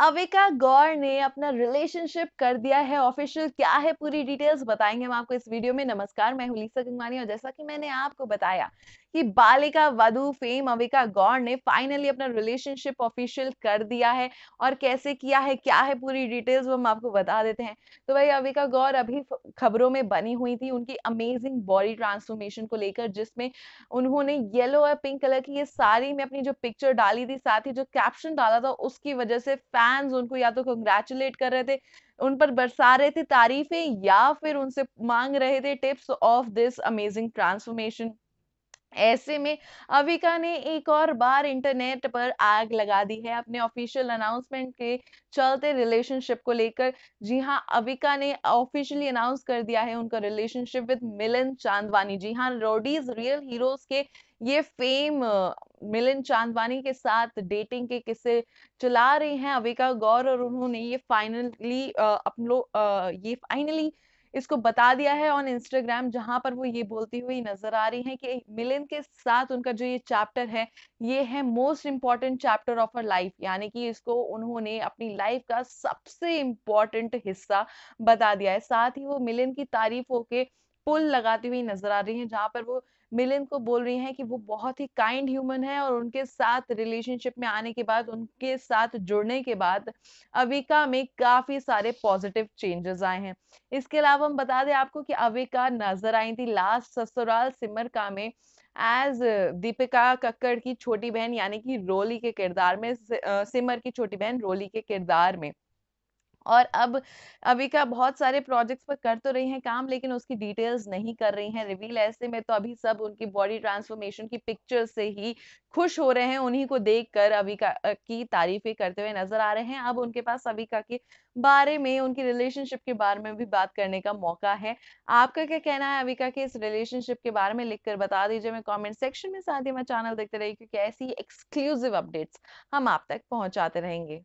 अविका गौर ने अपना रिलेशनशिप कर दिया है ऑफिशियल क्या है पूरी डिटेल्स बताएंगे हम आपको इस वीडियो में नमस्कार मैं हूं लीसा किंगवानी और जैसा कि मैंने आपको बताया कि बालिका वधु फेम अविका गौर ने फाइनली अपना रिलेशनशिप ऑफिशियल कर दिया है और कैसे किया है क्या है पूरी डिटेल्स वो हम आपको बता देते हैं तो भाई अविका गौर अभी खबरों में बनी हुई थी उनकी अमेजिंग बॉडी ट्रांसफॉर्मेशन को लेकर जिसमें उन्होंने येलो और पिंक कलर की ये साड़ी में अपनी जो पिक्चर डाली थी साथ ही जो कैप्शन डाला था उसकी वजह से फैंस उनको या तो कंग्रेचुलेट कर रहे थे उन पर बरसा रहे थे तारीफें या फिर उनसे मांग रहे थे tips of this amazing transformation ऐसे में अविका ने एक और बार इंटरनेट पर आग लगा दी है अपने ऑफिशियल अनाउंसमेंट के चलते रिलेशनशिप को लेकर जी हाँ अविका ने ऑफिशियली अनाउंस कर दिया है उनका रिलेशनशिप विद मिलन चांदवानी जी हाँ रोडीज रियल हीरोज के ये फेम मिलन चांदवानी के साथ डेटिंग के किस्से चला रहे हैं अविका गौर और उन्होंने ये फाइनली अपलो ये फाइनली इसको बता दिया है ऑन इंस्टाग्राम जहां पर वो ये बोलती हुई नजर आ रही हैं कि मिलिंद के साथ उनका जो ये चैप्टर है ये है most important chapter of our life यानी कि इसको उन्होंने अपनी लाइफ का सबसे इम्पॉर्टेंट हिस्सा बता दिया है साथ ही वो मिलिंद की तारीफ होके पुल लगाती हुई नजर आ रही हैं जहां पर वो मिलिन को बोल रही हैं कि वो बहुत ही काइंड ह्यूमन है और उनके साथ रिलेशनशिप में आने के बाद उनके साथ जुड़ने के बाद अविका में काफी सारे पॉजिटिव चेंजेस आए हैं इसके अलावा हम बता दें आपको कि अविका नजर आई थी लास्ट ससुराल सिमर का में एज दीपिका कक्कड़ की छोटी बहन यानी कि रोली के किरदार में सिमर की छोटी बहन रोली के किरदार में और अब अभी का बहुत सारे प्रोजेक्ट्स पर कर तो रही हैं काम लेकिन उसकी डिटेल्स नहीं कर रही हैं रिवील ऐसे में तो अभी सब उनकी बॉडी ट्रांसफॉर्मेशन की पिक्चर से ही खुश हो रहे हैं उन्हीं को देखकर अभी का की तारीफें करते हुए नजर आ रहे हैं अब उनके पास अभी का के बारे में उनकी रिलेशनशिप के बारे में भी बात करने का मौका है आपका क्या कहना है अविका के इस रिलेशनशिप के बारे में लिख बता दीजिए मैं कॉमेंट सेक्शन में साथ ही मैं चैनल देखते रहिए क्योंकि ऐसी एक्सक्लूसिव अपडेट्स हम आप तक पहुंचाते रहेंगे